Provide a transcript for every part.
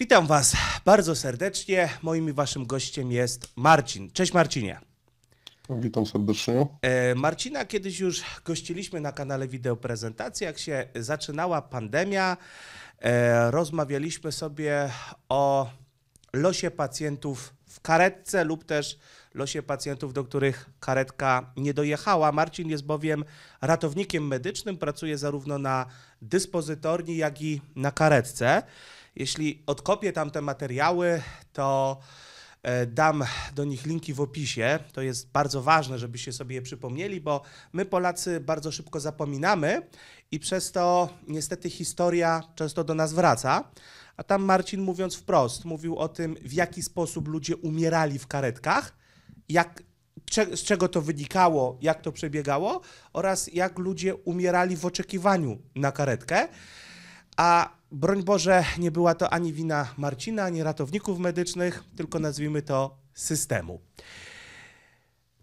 Witam Was bardzo serdecznie. Moim i Waszym gościem jest Marcin. Cześć Marcinie. Witam serdecznie. E, Marcina kiedyś już gościliśmy na kanale Wideoprezentacji. Jak się zaczynała pandemia, e, rozmawialiśmy sobie o losie pacjentów w karetce lub też losie pacjentów, do których karetka nie dojechała. Marcin jest bowiem ratownikiem medycznym, pracuje zarówno na dyspozytorni, jak i na karetce. Jeśli odkopię tamte materiały, to e, dam do nich linki w opisie. To jest bardzo ważne, żebyście sobie je przypomnieli, bo my Polacy bardzo szybko zapominamy i przez to niestety historia często do nas wraca. A tam Marcin mówiąc wprost, mówił o tym, w jaki sposób ludzie umierali w karetkach, jak, z czego to wynikało, jak to przebiegało oraz jak ludzie umierali w oczekiwaniu na karetkę. A Broń Boże, nie była to ani wina Marcina, ani ratowników medycznych, tylko nazwijmy to systemu.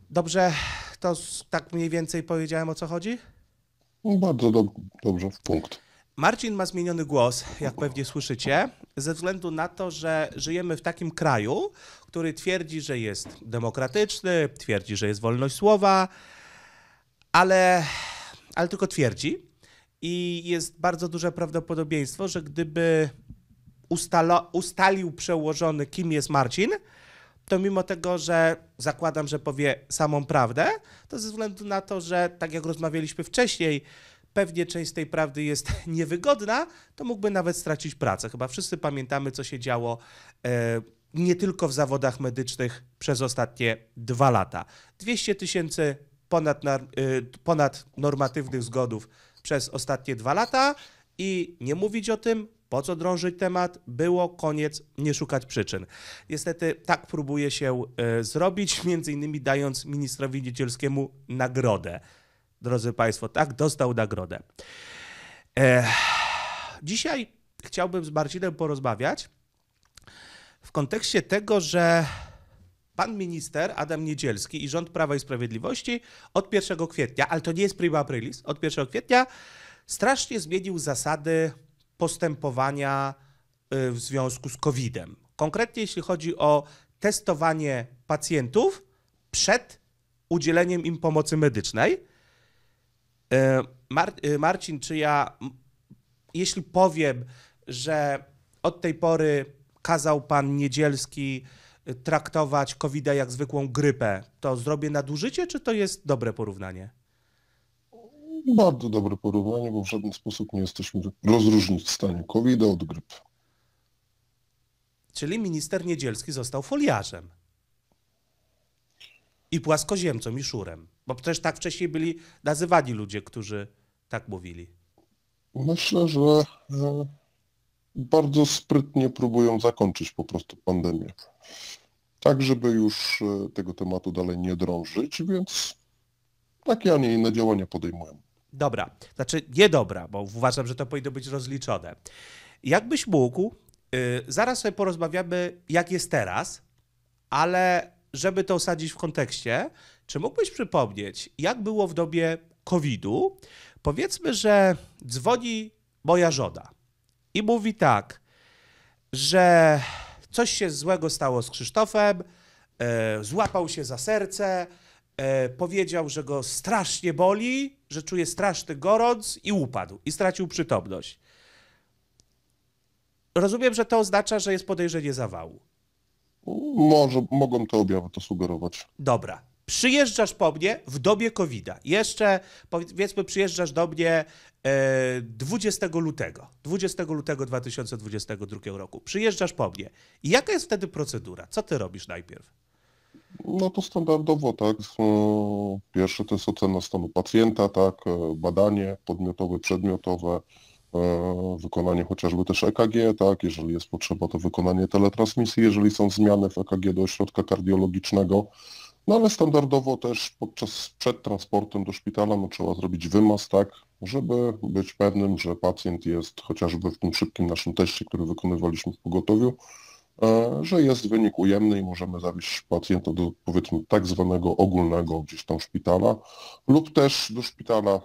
Dobrze, to tak mniej więcej powiedziałem o co chodzi? No, bardzo do, dobrze, w punkt. Marcin ma zmieniony głos, jak pewnie słyszycie, ze względu na to, że żyjemy w takim kraju, który twierdzi, że jest demokratyczny, twierdzi, że jest wolność słowa, ale, ale tylko twierdzi i jest bardzo duże prawdopodobieństwo, że gdyby ustalo, ustalił przełożony, kim jest Marcin, to mimo tego, że zakładam, że powie samą prawdę, to ze względu na to, że tak jak rozmawialiśmy wcześniej, pewnie część tej prawdy jest niewygodna, to mógłby nawet stracić pracę. Chyba wszyscy pamiętamy, co się działo e, nie tylko w zawodach medycznych przez ostatnie dwa lata. 200 tysięcy ponad, e, ponad normatywnych zgodów przez ostatnie dwa lata i nie mówić o tym, po co drążyć temat, było koniec, nie szukać przyczyn. Niestety tak próbuje się y, zrobić, między innymi dając ministrowi Niedzielskiemu nagrodę. Drodzy Państwo, tak, dostał nagrodę. E, dzisiaj chciałbym z Marcinem porozmawiać w kontekście tego, że pan minister Adam Niedzielski i rząd Prawa i Sprawiedliwości od 1 kwietnia, ale to nie jest prima aprilis, od 1 kwietnia strasznie zmienił zasady postępowania y, w związku z COVID-em. Konkretnie jeśli chodzi o testowanie pacjentów przed udzieleniem im pomocy medycznej. Y, Mar y, Marcin, czy ja, jeśli powiem, że od tej pory kazał pan Niedzielski traktować covid jak zwykłą grypę, to zrobię nadużycie, czy to jest dobre porównanie? Bardzo dobre porównanie, bo w żaden sposób nie jesteśmy rozróżnić w stanie covid od grypy. Czyli minister Niedzielski został foliarzem i płaskoziemcą, i szurem. Bo przecież tak wcześniej byli nazywani ludzie, którzy tak mówili. Myślę, że e, bardzo sprytnie próbują zakończyć po prostu pandemię tak żeby już e, tego tematu dalej nie drążyć, więc takie, a nie inne działania podejmuję. Dobra, znaczy niedobra, bo uważam, że to powinno być rozliczone. Jakbyś mógł, yy, zaraz sobie porozmawiamy, jak jest teraz, ale żeby to osadzić w kontekście, czy mógłbyś przypomnieć, jak było w dobie COVID-u? Powiedzmy, że dzwoni moja żona i mówi tak, że coś się złego stało z Krzysztofem, e, złapał się za serce, e, powiedział, że go strasznie boli, że czuje straszny gorąc i upadł i stracił przytomność. Rozumiem, że to oznacza, że jest podejrzenie zawału. Może, mogą te objawy to sugerować. Dobra. Przyjeżdżasz po mnie w dobie covid -a. Jeszcze, powiedzmy, przyjeżdżasz do mnie 20 e, lutego, 20 lutego 2022 roku. Przyjeżdżasz po mnie. I jaka jest wtedy procedura? Co ty robisz najpierw? No to standardowo, tak. E, pierwsze to jest ocena stanu pacjenta, tak, e, badanie podmiotowe, przedmiotowe, wykonanie chociażby też EKG, tak, jeżeli jest potrzeba, to wykonanie teletransmisji, jeżeli są zmiany w EKG do ośrodka kardiologicznego, no ale standardowo też podczas, przed transportem do szpitala no, trzeba zrobić wymaz, tak, żeby być pewnym, że pacjent jest chociażby w tym szybkim naszym teście, który wykonywaliśmy w pogotowiu, e, że jest wynik ujemny i możemy zawieźć pacjenta do powiedzmy tak zwanego ogólnego gdzieś tam szpitala lub też do szpitala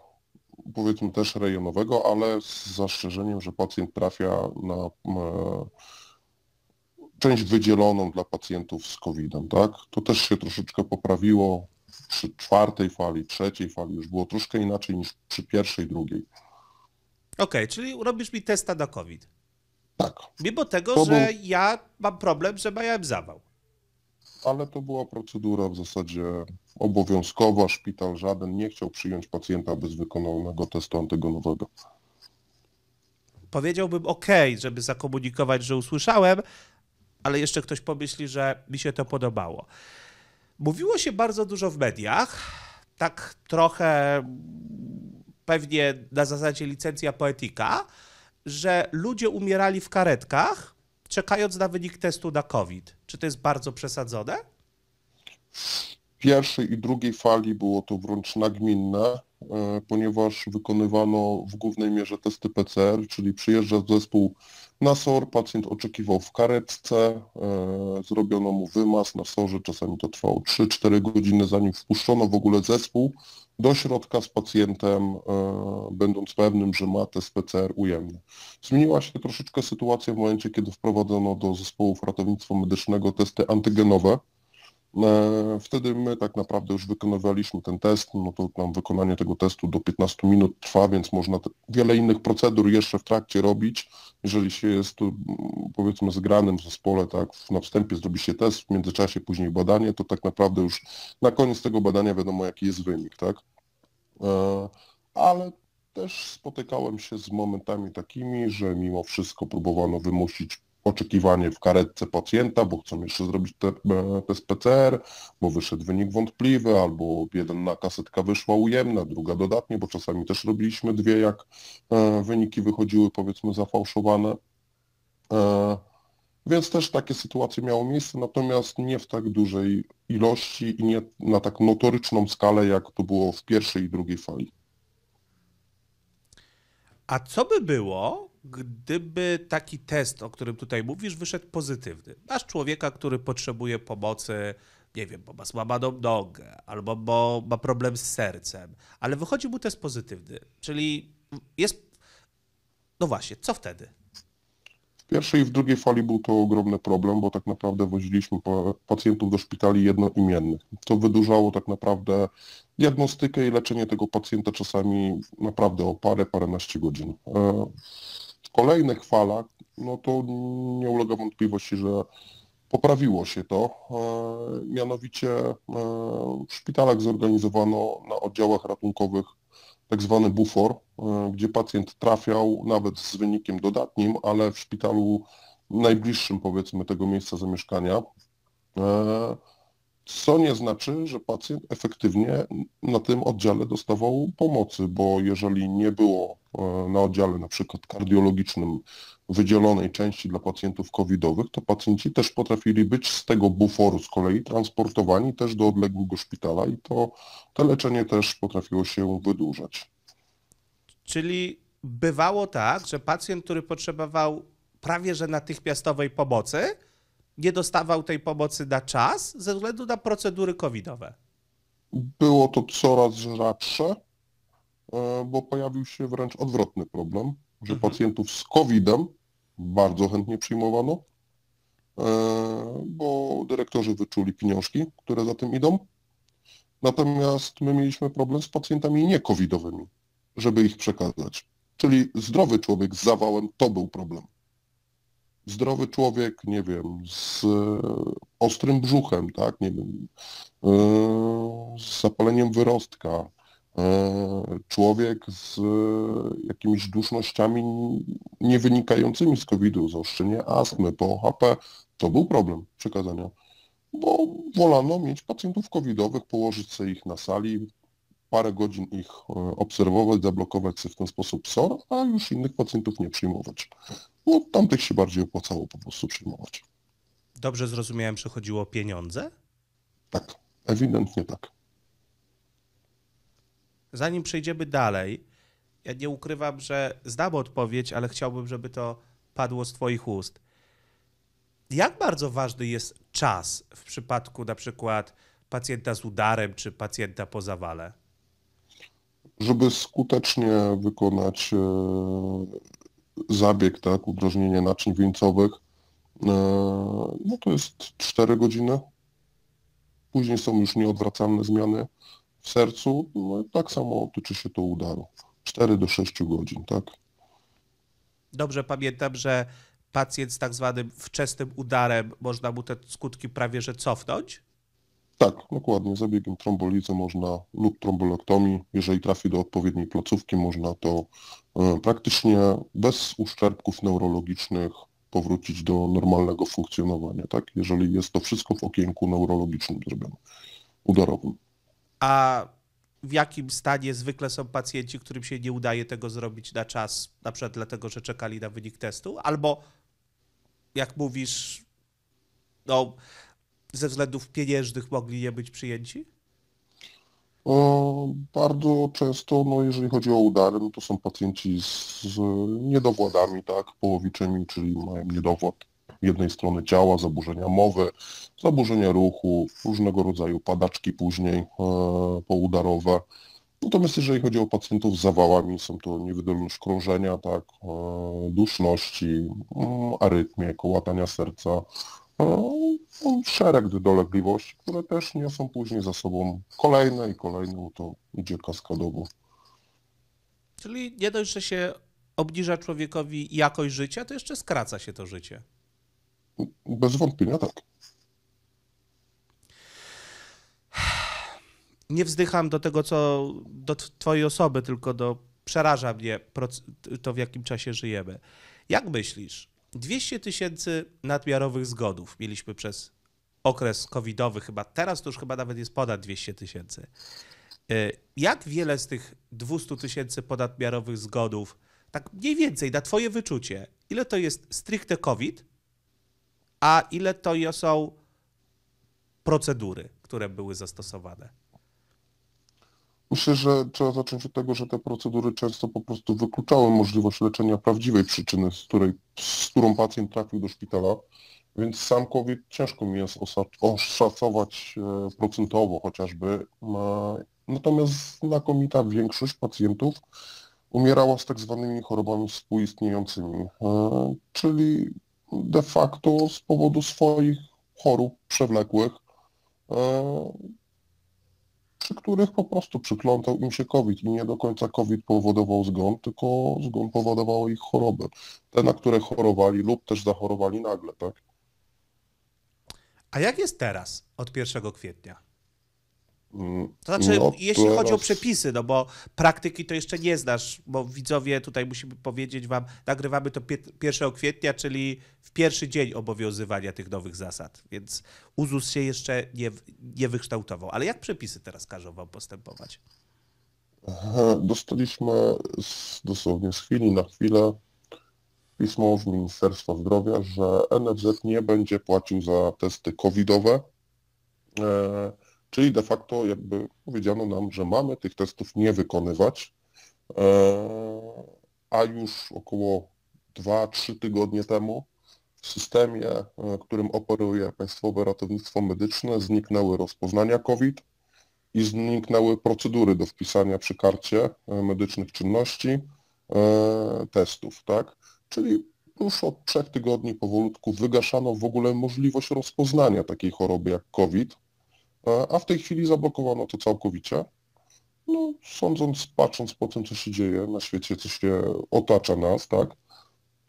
powiedzmy też rejonowego, ale z zastrzeżeniem, że pacjent trafia na e, część wydzieloną dla pacjentów z COVID-em, tak? To też się troszeczkę poprawiło przy czwartej fali, trzeciej fali, już było troszkę inaczej niż przy pierwszej, drugiej. Okej, okay, czyli robisz mi testa na COVID. Tak. Mimo tego, to że był... ja mam problem, że miałem zawał. Ale to była procedura w zasadzie obowiązkowa, szpital żaden nie chciał przyjąć pacjenta bez wykonanego testu antygonowego powiedziałbym OK, żeby zakomunikować, że usłyszałem, ale jeszcze ktoś pomyśli, że mi się to podobało. Mówiło się bardzo dużo w mediach, tak trochę pewnie na zasadzie licencja poetyka, że ludzie umierali w karetkach, czekając na wynik testu na COVID. Czy to jest bardzo przesadzone? W pierwszej i drugiej fali było to wręcz nagminne, e, ponieważ wykonywano w głównej mierze testy PCR, czyli przyjeżdża zespół Nasor pacjent oczekiwał w karetce, e, zrobiono mu wymaz na sorze, czasami to trwało 3-4 godziny, zanim wpuszczono w ogóle zespół do środka z pacjentem, e, będąc pewnym, że ma test PCR ujemny. Zmieniła się troszeczkę sytuacja w momencie, kiedy wprowadzono do zespołów ratownictwa medycznego testy antygenowe, E, wtedy my tak naprawdę już wykonywaliśmy ten test, no to nam wykonanie tego testu do 15 minut trwa, więc można wiele innych procedur jeszcze w trakcie robić. Jeżeli się jest y, powiedzmy zgranym w zespole, tak, na wstępie zrobi się test, w międzyczasie później badanie, to tak naprawdę już na koniec tego badania wiadomo jaki jest wynik, tak? E, ale też spotykałem się z momentami takimi, że mimo wszystko próbowano wymusić oczekiwanie w karetce pacjenta, bo chcą jeszcze zrobić te, e, test PCR, bo wyszedł wynik wątpliwy, albo jedna kasetka wyszła ujemna, druga dodatnie, bo czasami też robiliśmy dwie, jak e, wyniki wychodziły powiedzmy zafałszowane. E, więc też takie sytuacje miały miejsce, natomiast nie w tak dużej ilości i nie na tak notoryczną skalę, jak to było w pierwszej i drugiej fali. A co by było, gdyby taki test, o którym tutaj mówisz, wyszedł pozytywny? Masz człowieka, który potrzebuje pomocy, nie wiem, bo ma słabą nogę, albo bo ma problem z sercem, ale wychodzi mu test pozytywny, czyli jest... No właśnie, co wtedy? W pierwszej i w drugiej fali był to ogromny problem, bo tak naprawdę woziliśmy pacjentów do szpitali jednoimiennych. To wydłużało tak naprawdę diagnostykę i leczenie tego pacjenta czasami naprawdę o parę, paręnaście godzin. E, kolejnych falach, no to nie ulega wątpliwości, że poprawiło się to. E, mianowicie e, w szpitalach zorganizowano na oddziałach ratunkowych tak zwany bufor, e, gdzie pacjent trafiał nawet z wynikiem dodatnim, ale w szpitalu najbliższym powiedzmy tego miejsca zamieszkania co nie znaczy, że pacjent efektywnie na tym oddziale dostawał pomocy, bo jeżeli nie było e, na oddziale na przykład kardiologicznym wydzielonej części dla pacjentów covidowych, to pacjenci też potrafili być z tego buforu z kolei transportowani też do odległego szpitala i to, to leczenie też potrafiło się wydłużać. Czyli bywało tak, że pacjent, który potrzebował prawie że natychmiastowej pomocy, nie dostawał tej pomocy na czas ze względu na procedury covidowe? Było to coraz rzadsze, e, bo pojawił się wręcz odwrotny problem, że mhm. pacjentów z COVID-em bardzo chętnie przyjmowano, e, bo dyrektorzy wyczuli pieniążki, które za tym idą. Natomiast my mieliśmy problem z pacjentami nie-covidowymi, żeby ich przekazać. Czyli zdrowy człowiek z zawałem to był problem zdrowy człowiek, nie wiem, z e, ostrym brzuchem, tak, nie wiem, e, z zapaleniem wyrostka, e, człowiek z jakimiś dusznościami nie wynikającymi z COVID-u, zaostrzenie astmy, POHP, to był problem przekazania, bo wolano mieć pacjentów covidowych, położyć sobie ich na sali, parę godzin ich e, obserwować, zablokować się w ten sposób SOR, a już innych pacjentów nie przyjmować. No tamtych się bardziej opłacało po prostu przyjmować. Dobrze zrozumiałem, że chodziło o pieniądze? Tak, ewidentnie tak. Zanim przejdziemy dalej, ja nie ukrywam, że znam odpowiedź, ale chciałbym, żeby to padło z Twoich ust. Jak bardzo ważny jest czas w przypadku na przykład pacjenta z udarem czy pacjenta po zawale? żeby skutecznie wykonać e, zabieg, tak, udrożnienie naczyń wieńcowych, e, no to jest 4 godziny. Później są już nieodwracalne zmiany w sercu, no i tak samo tyczy się to udaru. 4 do 6 godzin, tak. Dobrze pamiętam, że pacjent z tak zwanym wczesnym udarem można mu te skutki prawie że cofnąć? Tak, dokładnie. Zabiegiem trombolizę można lub trombolektomii, jeżeli trafi do odpowiedniej placówki, można to e, praktycznie bez uszczerbków neurologicznych powrócić do normalnego funkcjonowania, tak? Jeżeli jest to wszystko w okienku neurologicznym zrobione, udarowym. A w jakim stanie zwykle są pacjenci, którym się nie udaje tego zrobić na czas, na przykład dlatego, że czekali na wynik testu, albo jak mówisz, no ze względów pieniężnych mogli nie być przyjęci? O, e, bardzo często, no jeżeli chodzi o udary, no to są pacjenci z, z niedowładami, tak, połowiczymi, czyli mają niedowład jednej strony ciała, zaburzenia mowy, zaburzenia ruchu, różnego rodzaju padaczki później e, poudarowe. Natomiast jeżeli chodzi o pacjentów z zawałami, są to niewydolność krążenia, tak, e, duszności, mm, arytmie, kołatania serca, no, szereg dolegliwości, które też niosą później za sobą kolejne i kolejne, to idzie kaskadowo. Czyli nie dość, że się obniża człowiekowi jakość życia, to jeszcze skraca się to życie. Bez wątpienia tak. Nie wzdycham do tego, co do twojej osoby, tylko do przeraża mnie to, w jakim czasie żyjemy. Jak myślisz, 200 tysięcy nadmiarowych zgodów mieliśmy przez okres covidowy chyba. Teraz to już chyba nawet jest ponad 200 tysięcy. E, jak wiele z tych 200 tysięcy ponadmiarowych zgodów, tak mniej więcej na twoje wyczucie, ile to jest stricte COVID, a ile to są procedury, które były zastosowane? Myślę, że trzeba zacząć od tego, że te procedury często po prostu wykluczały możliwość leczenia prawdziwej przyczyny, z, której, z którą pacjent trafił do szpitala, więc sam COVID ciężko mi jest oszacować e, procentowo chociażby. Natomiast znakomita większość pacjentów umierała z tak zwanymi chorobami współistniejącymi, e, czyli de facto z powodu swoich chorób przewlekłych e, przy których po prostu przyklątał im się COVID i nie do końca COVID powodował zgon, tylko zgon powodowało ich choroby, Te, na które chorowali lub też zachorowali nagle, tak? A jak jest teraz od 1 kwietnia? Mm, to znaczy, no, jeśli teraz... chodzi o przepisy, no bo praktyki to jeszcze nie znasz, bo widzowie tutaj musimy powiedzieć wam, nagrywamy to 1 kwietnia, czyli w pierwszy dzień obowiązywania tych nowych zasad, więc UZUS się jeszcze nie, nie wykształtował. Ale jak przepisy teraz każą wam postępować? dostaliśmy z, dosłownie z chwili na chwilę pismo z Ministerstwa Zdrowia, że NFZ nie będzie płacił za testy covidowe. E Czyli de facto jakby powiedziano nam, że mamy tych testów nie wykonywać, e, a już około 2-3 tygodnie temu w systemie, e, którym operuje Państwowe Ratownictwo Medyczne zniknęły rozpoznania COVID i zniknęły procedury do wpisania przy karcie e, medycznych czynności testów, tak? Czyli już od trzech tygodni powolutku wygaszano w ogóle możliwość rozpoznania takiej choroby jak COVID a w tej chwili zablokowano to całkowicie. No, sądząc, patrząc po tym, co się dzieje na świecie, co się otacza nas, tak,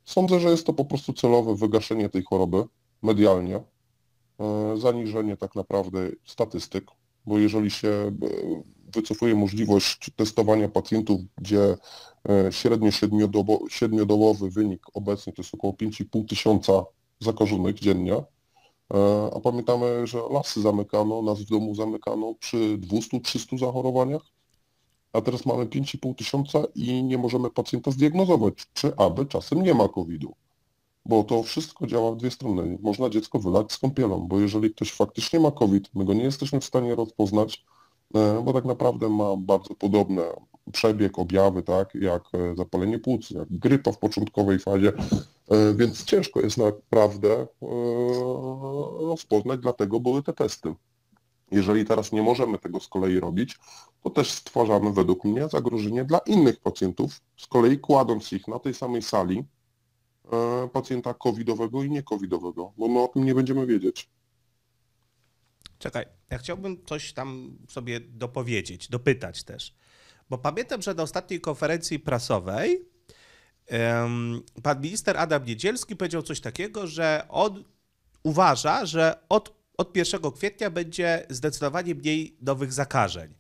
sądzę, że jest to po prostu celowe wygaszenie tej choroby medialnie, e, zaniżenie tak naprawdę statystyk, bo jeżeli się e, wycofuje możliwość testowania pacjentów, gdzie e, średnio siedmiodobowy wynik obecnie to jest około 5,5 tysiąca zakażonych dziennie, E, a pamiętamy, że lasy zamykano, nas w domu zamykano przy 200-300 zachorowaniach, a teraz mamy 5,5 tysiąca i nie możemy pacjenta zdiagnozować, czy aby czasem nie ma COVID-u. Bo to wszystko działa w dwie strony. Można dziecko wylać z kąpielą, bo jeżeli ktoś faktycznie ma COVID, my go nie jesteśmy w stanie rozpoznać, e, bo tak naprawdę ma bardzo podobny przebieg, objawy, tak, jak e, zapalenie płuc, jak grypa w początkowej fazie, E, więc ciężko jest naprawdę e, rozpoznać, dlatego były te testy. Jeżeli teraz nie możemy tego z kolei robić, to też stwarzamy według mnie zagrożenie dla innych pacjentów, z kolei kładąc ich na tej samej sali e, pacjenta covidowego i niekowidowego, bo my o tym nie będziemy wiedzieć. Czekaj, ja chciałbym coś tam sobie dopowiedzieć, dopytać też. Bo pamiętam, że na ostatniej konferencji prasowej Pan minister Adam Niedzielski powiedział coś takiego, że on uważa, że od, od 1 kwietnia będzie zdecydowanie mniej nowych zakażeń.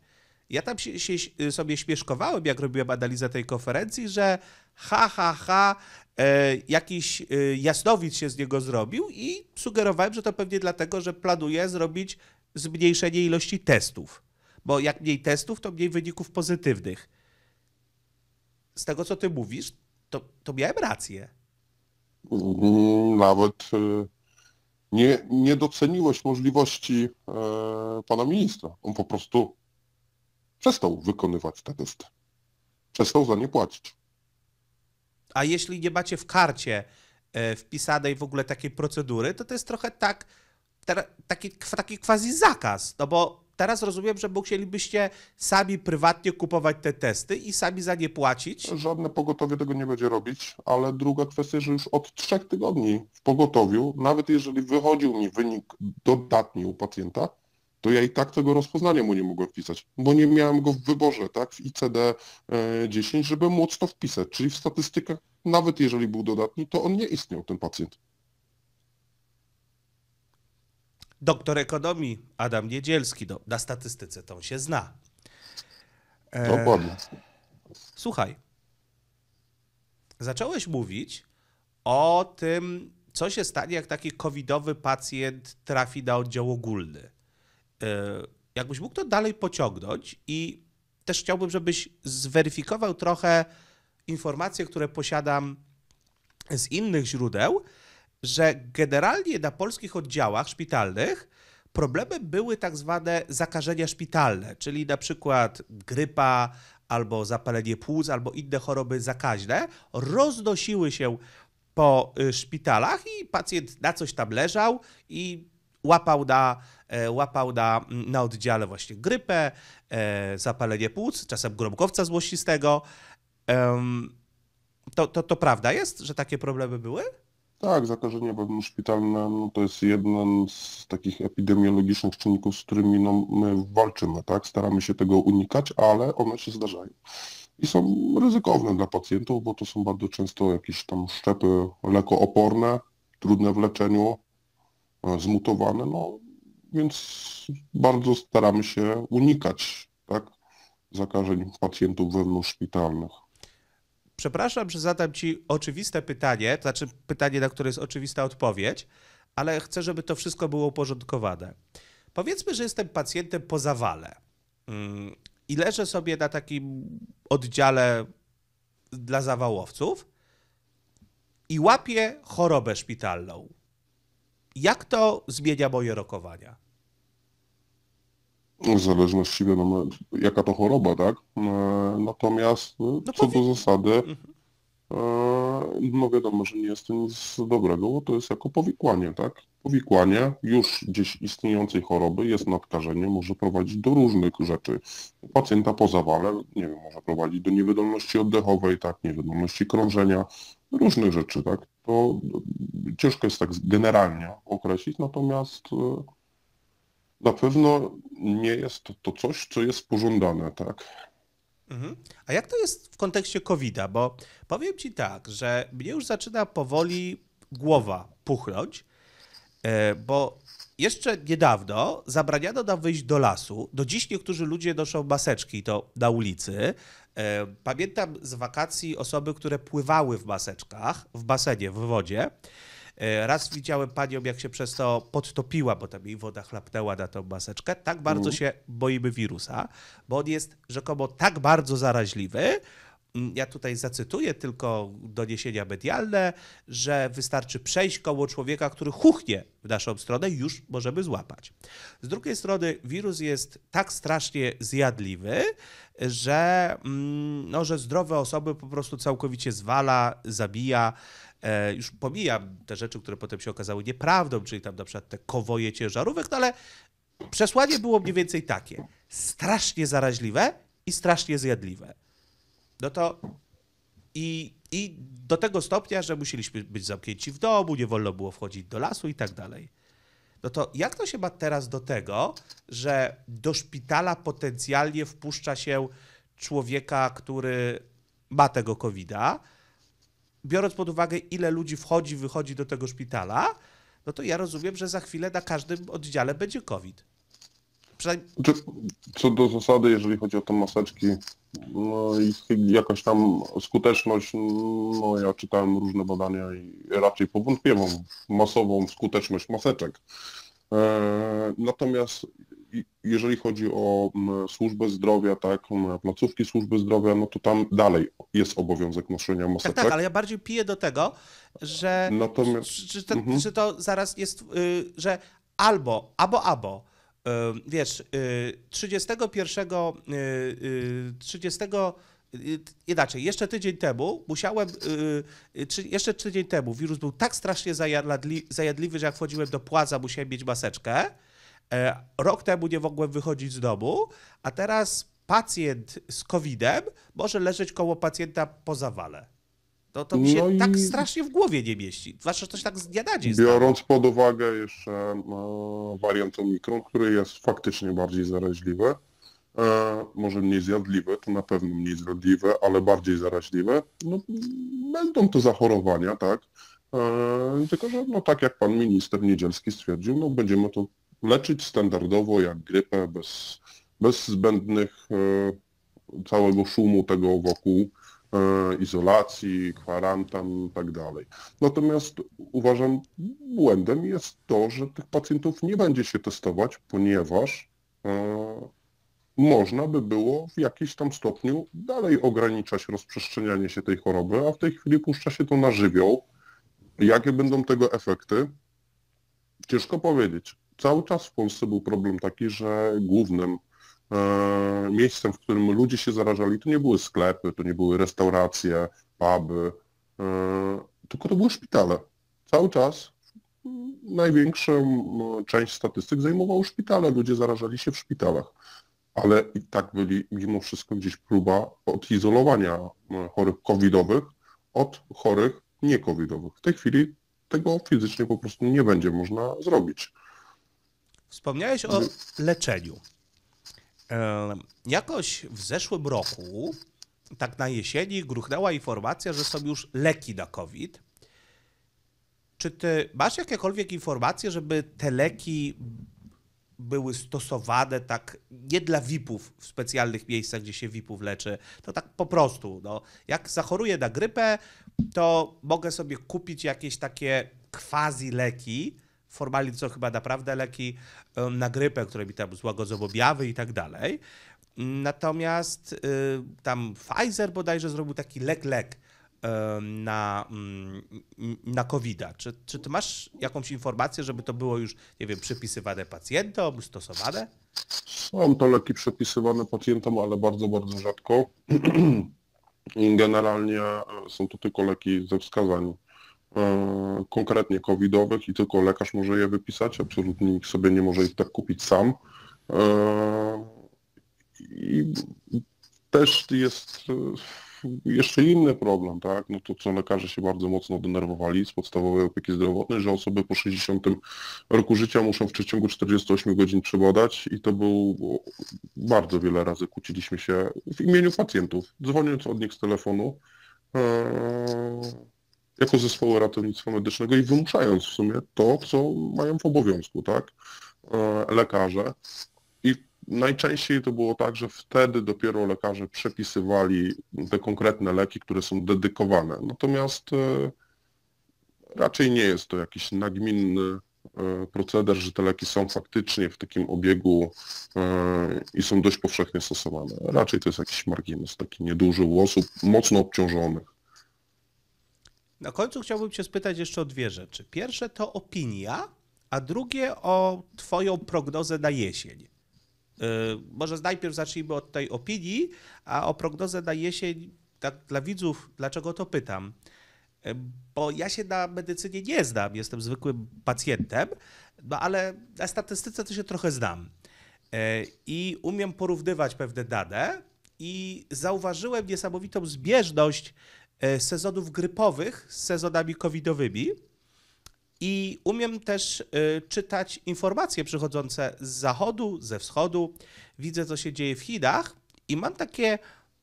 Ja tam się, się, sobie śmieszkowałem, jak robiłem analizę tej konferencji, że ha, ha, ha, e, jakiś e, jasnowic się z niego zrobił i sugerowałem, że to pewnie dlatego, że planuje zrobić zmniejszenie ilości testów. Bo jak mniej testów, to mniej wyników pozytywnych. Z tego, co ty mówisz, to, to miałem rację. Nawet e, nie, nie doceniłeś możliwości e, pana ministra. On po prostu przestał wykonywać te testy. Przestał za nie płacić. A jeśli nie macie w karcie e, wpisanej w ogóle takiej procedury, to to jest trochę tak, taki, taki quasi zakaz, no bo Teraz rozumiem, że musielibyście sami prywatnie kupować te testy i sami za nie płacić. Żadne pogotowie tego nie będzie robić, ale druga kwestia, że już od trzech tygodni w pogotowiu, nawet jeżeli wychodził mi wynik dodatni u pacjenta, to ja i tak tego rozpoznania mu nie mogłem wpisać, bo nie miałem go w wyborze, tak, w ICD-10, e, żeby móc to wpisać. Czyli w statystykę. nawet jeżeli był dodatni, to on nie istniał, ten pacjent. Doktor ekonomii Adam Niedzielski, no, na statystyce tą się zna. Dokładnie. E, słuchaj, zacząłeś mówić o tym, co się stanie, jak taki covidowy pacjent trafi na oddział ogólny. E, jakbyś mógł to dalej pociągnąć i też chciałbym, żebyś zweryfikował trochę informacje, które posiadam z innych źródeł, że generalnie na polskich oddziałach szpitalnych problemem były tak zwane zakażenia szpitalne, czyli na przykład grypa albo zapalenie płuc, albo inne choroby zakaźne, roznosiły się po y, szpitalach i pacjent na coś tam leżał i łapał na, e, łapał na, mm, na oddziale właśnie grypę, e, zapalenie płuc, czasem gromkowca złościstego. To, to, to prawda jest, że takie problemy były? Tak, zakażenie szpitalne no, to jest jeden z takich epidemiologicznych czynników, z którymi no, my walczymy, tak? Staramy się tego unikać, ale one się zdarzają. I są ryzykowne dla pacjentów, bo to są bardzo często jakieś tam szczepy lekooporne, trudne w leczeniu, e, zmutowane, no więc bardzo staramy się unikać tak, zakażeń pacjentów wewnątrzspitalnych przepraszam, że zadam ci oczywiste pytanie, to znaczy pytanie, na które jest oczywista odpowiedź, ale chcę, żeby to wszystko było uporządkowane. Powiedzmy, że jestem pacjentem po zawale mm, i leżę sobie na takim oddziale dla zawałowców i łapię chorobę szpitalną. Jak to zmienia moje rokowania? w zależności wiadomo, jaka to choroba, tak? E, natomiast e, no co powie... do zasady, mhm. E, no wiadomo, że nie jest to nic dobrego, bo to jest jako powikłanie, tak? Powikłanie już gdzieś istniejącej choroby jest nadkażenie, może prowadzić do różnych rzeczy. Pacjenta po zawale, nie wiem, może prowadzić do niewydolności oddechowej, tak, niewydolności krążenia, różnych rzeczy, tak? To ciężko jest tak generalnie określić, natomiast na pewno nie jest to, coś, co jest pożądane, tak? Mhm. A jak to jest w kontekście COVID-a? Bo powiem ci tak, że mnie już zaczyna powoli głowa puchnąć, e, bo jeszcze niedawno zabraniano nam wyjść do lasu. Do dziś niektórzy ludzie noszą maseczki to na ulicy. E, pamiętam z wakacji osoby, które pływały w maseczkach, w basenie, w wodzie. E, raz widziałem panią, jak się przez to podtopiła, bo tam jej woda chlapnęła na tą maseczkę. Tak bardzo mm. się boimy wirusa, bo on jest rzekomo tak bardzo zaraźliwy, mm, ja tutaj zacytuję tylko doniesienia medialne, że wystarczy przejść koło człowieka, który huchnie w naszą stronę, już możemy złapać. Z drugiej strony, wirus jest tak strasznie zjadliwy, że, mm, no, że zdrowe osoby po prostu całkowicie zwala, zabija. E, już pomijam te rzeczy, które potem się okazały nieprawdą, czyli tam na przykład te kowoje ciężarówek, no ale przesłanie było mniej więcej takie. Strasznie zaraźliwe i strasznie zjadliwe. No to i, i do tego stopnia, że musieliśmy być zamknięci w domu, nie wolno było wchodzić do lasu i tak dalej. No to jak to się ma teraz do tego, że do szpitala potencjalnie wpuszcza się człowieka, który ma tego covid biorąc pod uwagę, ile ludzi wchodzi, wychodzi do tego szpitala, no to ja rozumiem, że za chwilę na każdym oddziale będzie COVID. Przynajmniej... Znaczy, co do zasady, jeżeli chodzi o te maseczki, no i jakaś tam skuteczność, no ja czytałem różne badania i raczej powątpiewam w masową skuteczność maseczek. E, natomiast jeżeli chodzi o mm, służbę zdrowia, tak, mm, placówki służby zdrowia, no to tam dalej jest obowiązek noszenia maseczek. Tak, tak ale ja bardziej piję do tego, że, Natomiast... że, to, mhm. że to zaraz jest, y, że albo, albo, albo, y, wiesz, 31, y, 30 Inaczej, jeszcze tydzień temu musiałem, jeszcze tydzień temu wirus był tak strasznie zajadli, zajadliwy, że jak wchodziłem do płaza, musiałem mieć maseczkę. E, rok temu nie mogłem wychodzić z domu, a teraz pacjent z COVID-em może leżeć koło pacjenta po zawale. To to mi się no i... tak strasznie w głowie nie mieści. Zwłaszcza coś tak z dnia na dzień. Biorąc stało. pod uwagę jeszcze e, wariant Omikron, który jest faktycznie bardziej zaraźliwy, E, może mniej zjadliwe, to na pewno mniej zjadliwe, ale bardziej zaraźliwe, no, będą to zachorowania, tak? E, tylko, że no, tak jak pan minister Niedzielski stwierdził, no, będziemy to leczyć standardowo jak grypę, bez, bez zbędnych e, całego szumu tego wokół e, izolacji, kwarantan i tak dalej. Natomiast uważam, błędem jest to, że tych pacjentów nie będzie się testować, ponieważ e, można by było w jakiś tam stopniu dalej ograniczać rozprzestrzenianie się tej choroby, a w tej chwili puszcza się to na żywioł. Jakie będą tego efekty? Ciężko powiedzieć cały czas w Polsce był problem taki, że głównym e, miejscem, w którym ludzie się zarażali, to nie były sklepy, to nie były restauracje, puby, e, tylko to były szpitale. Cały czas największą no, część statystyk zajmowały szpitale, ludzie zarażali się w szpitalach. Ale i tak byli mimo wszystko gdzieś próba odizolowania e, chorych covidowych od chorych niecovidowych. W tej chwili tego fizycznie po prostu nie będzie można zrobić. Wspomniałeś o leczeniu. Jakoś w zeszłym roku, tak na jesieni, gruchnęła informacja, że są już leki na COVID. Czy ty masz jakiekolwiek informacje, żeby te leki były stosowane tak nie dla VIP-ów w specjalnych miejscach, gdzie się VIP-ów leczy, to tak po prostu. No, jak zachoruję na grypę, to mogę sobie kupić jakieś takie quasi leki, Formalnie to są chyba naprawdę leki na grypę, które mi tam złagodzą objawy i tak dalej. Natomiast y, tam Pfizer bodajże zrobił taki lek-lek na, mm, na covid -a. Czy, czy ty masz jakąś informację, żeby to było już, nie wiem, przypisywane pacjentom, stosowane? Są to leki przepisywane pacjentom, ale bardzo, bardzo rzadko. I generalnie e, są to tylko leki ze wskazaniem. E, konkretnie covidowych i tylko lekarz może je wypisać, absolutnie nikt sobie nie może ich tak kupić sam. E, I też jest e, jeszcze inny problem, tak? No to co lekarze się bardzo mocno denerwowali z podstawowej opieki zdrowotnej, że osoby po 60 roku życia muszą w przeciągu 48 godzin przebadać i to był bardzo wiele razy kłóciliśmy się w imieniu pacjentów, dzwoniąc od nich z telefonu jako zespoły ratownictwa medycznego i wymuszając w sumie to, co mają w obowiązku, tak? E, lekarze. I najczęściej to było tak, że wtedy dopiero lekarze przepisywali te konkretne leki, które są dedykowane. Natomiast e, raczej nie jest to jakiś nagminny e, proceder, że te leki są faktycznie w takim obiegu i są dość powszechnie stosowane. Raczej to jest jakiś margines, taki nieduży u osób mocno obciążonych. Na końcu chciałbym Cię spytać jeszcze o dwie rzeczy. Pierwsze to opinia, a drugie o Twoją prognozę na jesień. E, może najpierw zacznijmy od tej opinii, a o prognozę na jesień, tak dla widzów, dlaczego to pytam? E, bo ja się na medycynie nie znam, jestem zwykłym pacjentem, no ale na statystyce to się trochę znam. E, I umiem porównywać pewne dane, i zauważyłem niesamowitą zbieżność E, sezonów grypowych z sezonami covidowymi. I umiem też e, czytać informacje przychodzące z zachodu, ze wschodu. Widzę, co się dzieje w Chinach i mam takie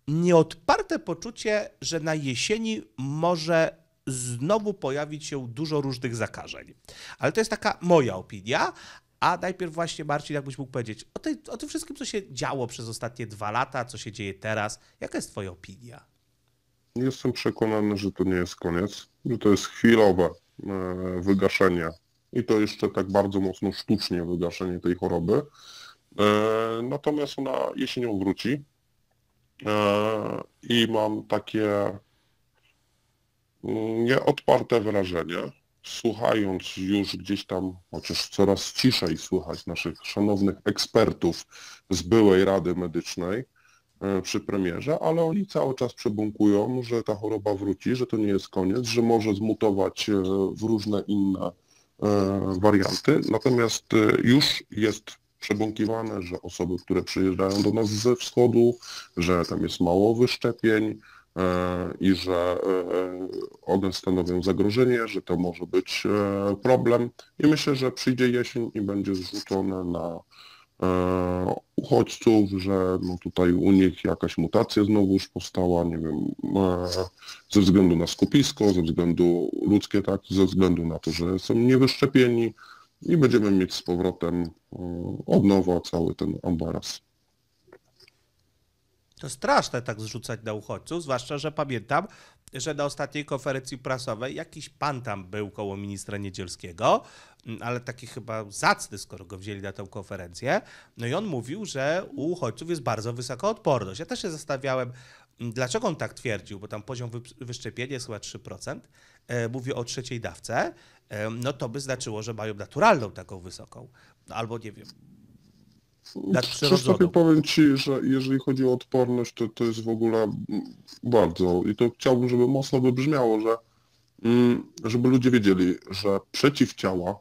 nieodparte poczucie, że na jesieni może znowu pojawić się dużo różnych zakażeń. Ale to jest taka moja opinia. A najpierw właśnie Marcin, jakbyś mógł powiedzieć o, tej, o tym wszystkim, co się działo przez ostatnie dwa lata, co się dzieje teraz. Jaka jest twoja opinia? Jestem przekonany, że to nie jest koniec, że to jest chwilowe e, wygaszenie i to jeszcze tak bardzo mocno sztucznie wygaszenie tej choroby. E, natomiast ona jesienią wróci e, i mam takie mm, nieodparte wrażenie, słuchając już gdzieś tam, chociaż coraz ciszej słychać naszych szanownych ekspertów z byłej Rady Medycznej, E, przy premierze, ale oni cały czas przebunkują, że ta choroba wróci, że to nie jest koniec, że może zmutować e, w różne inne e, warianty. Natomiast już jest przebąkiwane, że osoby, które przyjeżdżają do nas ze wschodu, że tam jest mało wyszczepień i że one stanowią zagrożenie, że to może być problem. I myślę, że przyjdzie jesień i będzie zrzucone na E, uchodźców, że no tutaj u nich jakaś mutacja znowuż powstała, nie wiem, e, ze względu na skupisko, ze względu ludzkie, tak, ze względu na to, że są niewyszczepieni i będziemy mieć z powrotem e, od nowa cały ten ambaras. To straszne tak zrzucać na uchodźców, zwłaszcza, że pamiętam, że na ostatniej konferencji prasowej jakiś pan tam był koło ministra Niedzielskiego, Mm, ale taki chyba zacny, skoro go wzięli na tę konferencję. No i on mówił, że u uchodźców jest bardzo wysoka odporność. Ja też się zastanawiałem, mm, dlaczego on tak twierdził, bo tam poziom wyszczepienia jest chyba 3%, e, mówię o trzeciej dawce, e, no to by znaczyło, że mają naturalną taką wysoką. No albo nie wiem, Krzysztofie, powiem Ci, że jeżeli chodzi o odporność, to to jest w ogóle mm, bardzo i to chciałbym, żeby mocno wybrzmiało, że żeby ludzie wiedzieli, że przeciwciała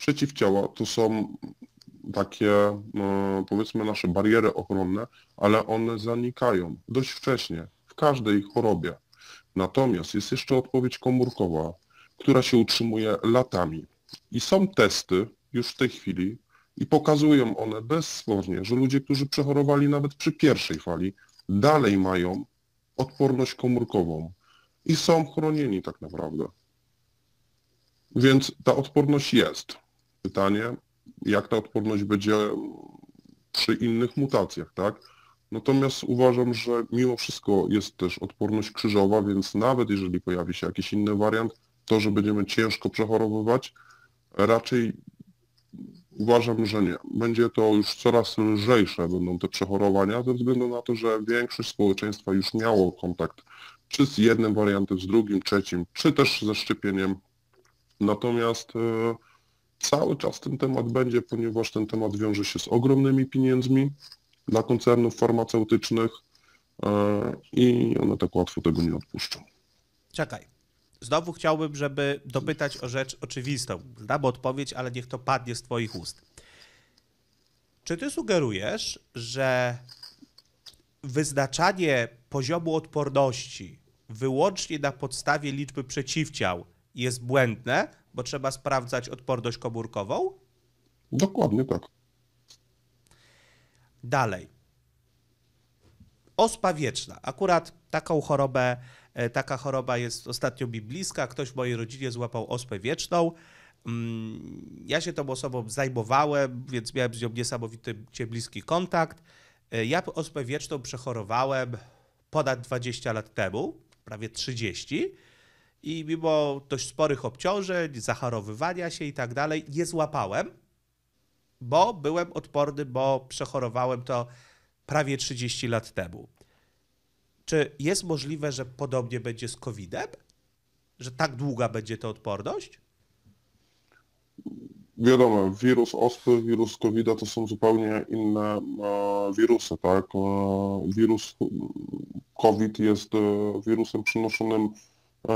przeciwciała to są takie, no, powiedzmy, nasze bariery ochronne, ale one zanikają dość wcześnie w każdej chorobie. Natomiast jest jeszcze odpowiedź komórkowa, która się utrzymuje latami. I są testy już w tej chwili i pokazują one bezspornie, że ludzie, którzy przechorowali nawet przy pierwszej fali, dalej mają odporność komórkową i są chronieni tak naprawdę. Więc ta odporność jest. Pytanie, jak ta odporność będzie przy innych mutacjach, tak? Natomiast uważam, że mimo wszystko jest też odporność krzyżowa, więc nawet jeżeli pojawi się jakiś inny wariant, to, że będziemy ciężko przechorowywać, raczej uważam, że nie. Będzie to już coraz lżejsze będą te przechorowania, ze względu na to, że większość społeczeństwa już miało kontakt czy z jednym wariantem, z drugim, trzecim, czy też ze szczepieniem. Natomiast yy, cały czas ten temat będzie, ponieważ ten temat wiąże się z ogromnymi pieniędzmi dla koncernów farmaceutycznych e, i one tak łatwo tego nie odpuszczą. Czekaj. Znowu chciałbym, żeby dopytać o rzecz oczywistą. Dam odpowiedź, ale niech to padnie z Twoich ust. Czy Ty sugerujesz, że wyznaczanie poziomu odporności wyłącznie na podstawie liczby przeciwciał jest błędne, bo trzeba sprawdzać odporność komórkową? Dokładnie tak. Dalej. Ospa wieczna. Akurat taką chorobę, e, taka choroba jest ostatnio mi bliska. Ktoś w mojej rodzinie złapał ospę wieczną. Mm, ja się tą osobą zajmowałem, więc miałem z nią niesamowicie bliski kontakt. E, ja ospę wieczną przechorowałem ponad 20 lat temu, prawie 30 i mimo dość sporych obciążeń, zachorowywania się i tak dalej, nie złapałem, bo byłem odporny, bo przechorowałem to prawie 30 lat temu. Czy jest możliwe, że podobnie będzie z COVID-em? Że tak długa będzie ta odporność? Wiadomo, wirus ospy, wirus covid to są zupełnie inne e, wirusy, tak? E, wirus mm, COVID jest e, wirusem przynoszonym E,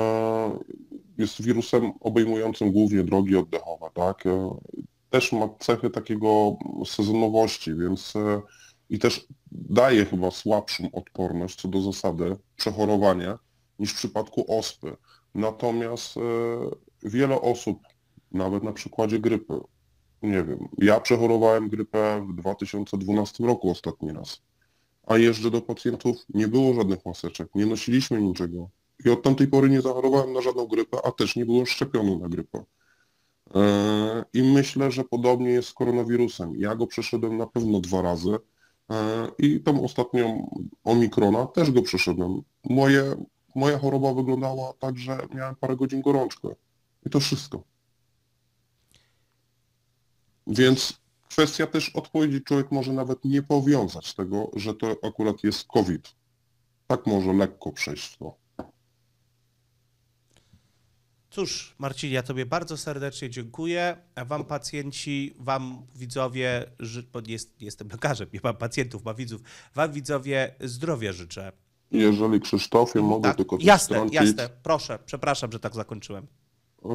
jest wirusem obejmującym głównie drogi oddechowe, tak? E, też ma cechy takiego sezonowości, więc e, i też daje chyba słabszą odporność co do zasady przechorowania niż w przypadku ospy. Natomiast wiele osób, nawet na przykładzie grypy, nie wiem, ja przechorowałem grypę w 2012 roku ostatni raz, a jeżdżę do pacjentów, nie było żadnych maseczek, nie nosiliśmy niczego, i od tamtej pory nie zachorowałem na żadną grypę, a też nie byłem szczepiony na grypę. E, I myślę, że podobnie jest z koronawirusem. Ja go przeszedłem na pewno dwa razy e, i tą ostatnią Omikrona też go przeszedłem. Moje, moja choroba wyglądała tak, że miałem parę godzin gorączkę. I to wszystko. Więc kwestia też odpowiedzi człowiek może nawet nie powiązać tego, że to akurat jest COVID. Tak może lekko przejść w to. Cóż, Marcin, ja Tobie bardzo serdecznie dziękuję. A wam pacjenci, Wam widzowie, bo nie, jest, jestem lekarzem, nie mam pacjentów, mam widzów. Wam widzowie zdrowia życzę. Jeżeli Krzysztofie mm, mogę tak, tylko coś Jasne, strącić. jasne, proszę, przepraszam, że tak zakończyłem. E,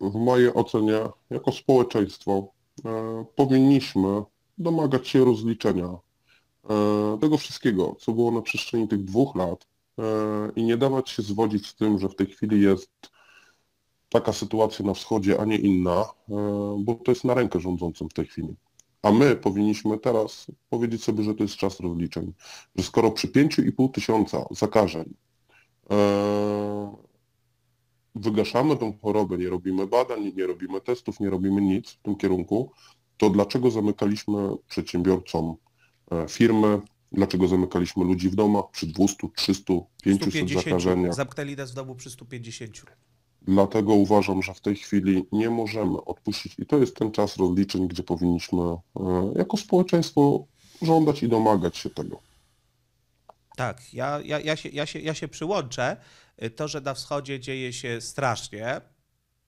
w mojej ocenie, jako społeczeństwo, e, powinniśmy domagać się rozliczenia e, tego wszystkiego, co było na przestrzeni tych dwóch lat i nie dawać się zwodzić z tym, że w tej chwili jest taka sytuacja na wschodzie, a nie inna, e, bo to jest na rękę rządzącym w tej chwili. A my powinniśmy teraz powiedzieć sobie, że to jest czas rozliczeń. Że skoro przy 5,5 tysiąca zakażeń e, wygaszamy tą chorobę, nie robimy badań, nie robimy testów, nie robimy nic w tym kierunku, to dlaczego zamykaliśmy przedsiębiorcom e, firmy, dlaczego zamykaliśmy ludzi w domach przy 200, 300, 500 zakażeniach? Zamknęli nas w domu przy 150. Dlatego uważam, że w tej chwili nie możemy odpuścić i to jest ten czas rozliczeń, gdzie powinniśmy e, jako społeczeństwo żądać i domagać się tego. Tak, ja, ja, ja, się, ja, się, ja się przyłączę. To, że na wschodzie dzieje się strasznie,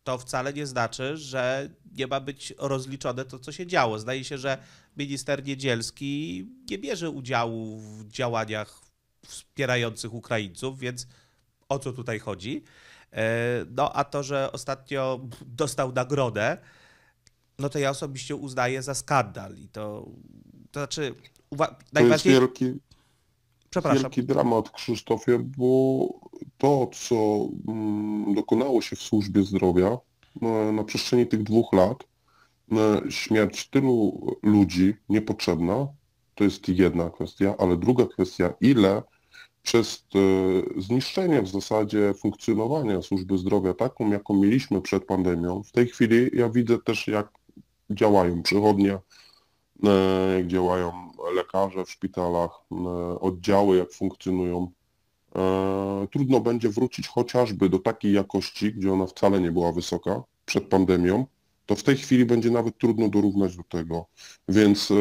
to wcale nie znaczy, że nie ma być rozliczone to, co się działo. Zdaje się, że minister Niedzielski nie bierze udziału w działaniach wspierających Ukraińców, więc o co tutaj chodzi? E, no a to, że ostatnio dostał nagrodę, no to ja osobiście uznaję za skandal. I to, to znaczy, uwa- najważniej... to jest wielki, Przepraszam. wielki dramat, Krzysztofie, bo to, co mm, dokonało się w służbie zdrowia no, na przestrzeni tych dwóch lat, no, śmierć tylu ludzi niepotrzebna, to jest jedna kwestia, ale druga kwestia, ile przez e, zniszczenie w zasadzie funkcjonowania służby zdrowia taką, jaką mieliśmy przed pandemią. W tej chwili ja widzę też, jak działają przychodnie, e, jak działają lekarze w szpitalach, e, oddziały, jak funkcjonują. Trudno będzie wrócić chociażby do takiej jakości, gdzie ona wcale nie była wysoka przed pandemią, to w tej chwili będzie nawet trudno dorównać do tego. Więc e,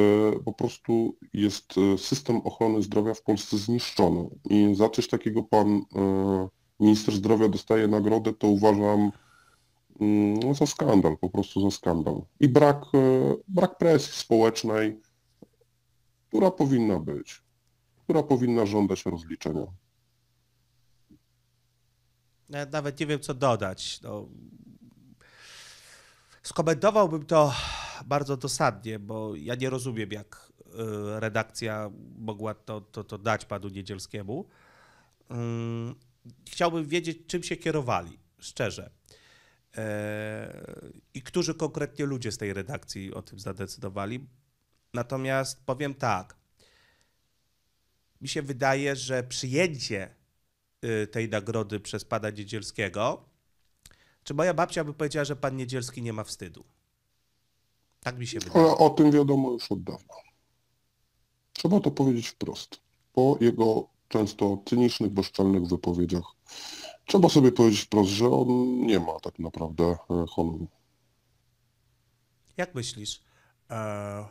po prostu jest e, system ochrony zdrowia w Polsce zniszczony. I za coś takiego pan e, minister zdrowia dostaje nagrodę, to uważam mm, no, za skandal, po prostu za skandal. I brak, brak presji społecznej, która powinna być, która powinna żądać rozliczenia. Nawet nie wiem, co dodać. No, Skomentowałbym to bardzo dosadnie, bo ja nie rozumiem, jak y, redakcja mogła to, to, to dać panu Niedzielskiemu. Y, chciałbym wiedzieć, czym się kierowali, szczerze. Y, I którzy konkretnie ludzie z tej redakcji o tym zadecydowali. Natomiast powiem tak. Mi się wydaje, że przyjęcie tej nagrody przez pana Niedzielskiego czy moja babcia by powiedziała, że pan Niedzielski nie ma wstydu? Tak mi się wydaje. O, o tym wiadomo już od dawna. Trzeba to powiedzieć wprost. Po jego często cynicznych, bezczelnych wypowiedziach trzeba sobie powiedzieć wprost, że on nie ma tak naprawdę e, honoru. Jak myślisz? Eee...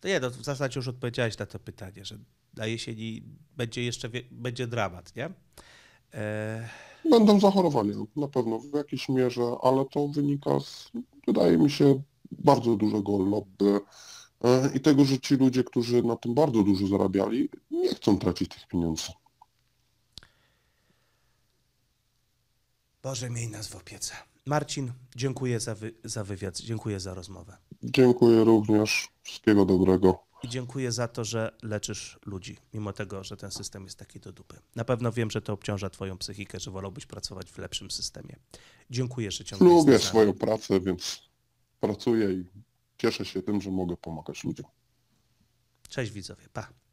To nie, no w zasadzie już odpowiedziałeś na to pytanie, że na jesieni będzie jeszcze będzie dramat, nie? Eee... Będą zachorowania, no, na pewno w jakiejś mierze, ale to wynika z, wydaje mi się, bardzo dużego lobby e, i tego, że ci ludzie, którzy na tym bardzo dużo zarabiali, nie chcą tracić tych pieniędzy. Boże, miej nas w opiece. Marcin, dziękuję za, wy za wywiad, dziękuję za rozmowę. Dziękuję również. Wszystkiego dobrego. I dziękuję za to, że leczysz ludzi, mimo tego, że ten system jest taki do dupy. Na pewno wiem, że to obciąża twoją psychikę, że wolałbyś pracować w lepszym systemie. Dziękuję, że ciągle Lubię swoją pracę, więc pracuję i cieszę się tym, że mogę pomagać ludziom. Cześć widzowie, pa.